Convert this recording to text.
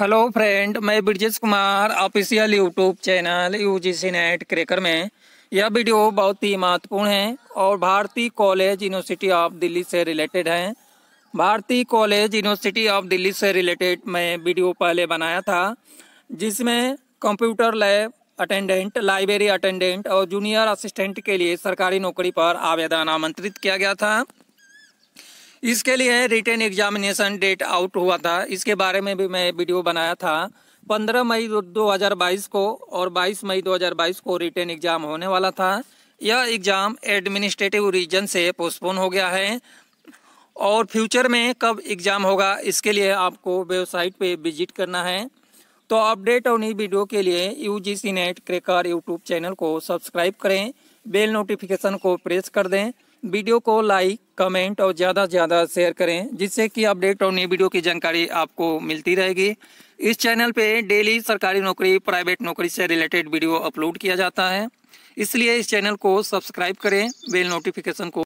hello friend मैं Brajesh Kumar official YouTube channel U G C NET cracker में यह video बहुत ही महत्वपूर्ण है और भारतीय कॉलेज यूनिवर्सिटी ऑफ दिल्ली से रिलेटेड है भारतीय कॉलेज यूनिवर्सिटी ऑफ दिल्ली से रिलेटेड मैं वीडियो पहले बनाया था जिसमें computer lab attendant library attendant और जूनियर असिस्टेंट के लिए सरकारी नौकरी पर आवेदन आमंत्रित किया गया था इसके लिए रिटर्न एग्जामिनेशन डेट आउट हुआ था इसके बारे में भी मैं वीडियो बनाया था 15 मई 2022 को और 22 मई 2022 को रिटर्न एग्जाम होने वाला था यह एग्जाम एडमिनिस्ट्रेटिव रीजन से पोस्टपोन हो गया है और फ्यूचर में कब एग्ज़ाम होगा इसके लिए आपको वेबसाइट पे विजिट करना है तो अपडेट और नई वीडियो के लिए U G C NET cracker YouTube channel को सब्सक्राइब करें बेल नोटिफिकेशन को प्रेस कर दें वीडियो को लाइक कमेंट और ज़्यादा से ज़्यादा शेयर करें जिससे कि अपडेट और नई वीडियो की जानकारी आपको मिलती रहेगी इस चैनल पे डेली सरकारी नौकरी प्राइवेट नौकरी से रिलेटेड वीडियो अपलोड किया जाता है इसलिए इस चैनल को सब्सक्राइब करें बेल नोटिफिकेशन को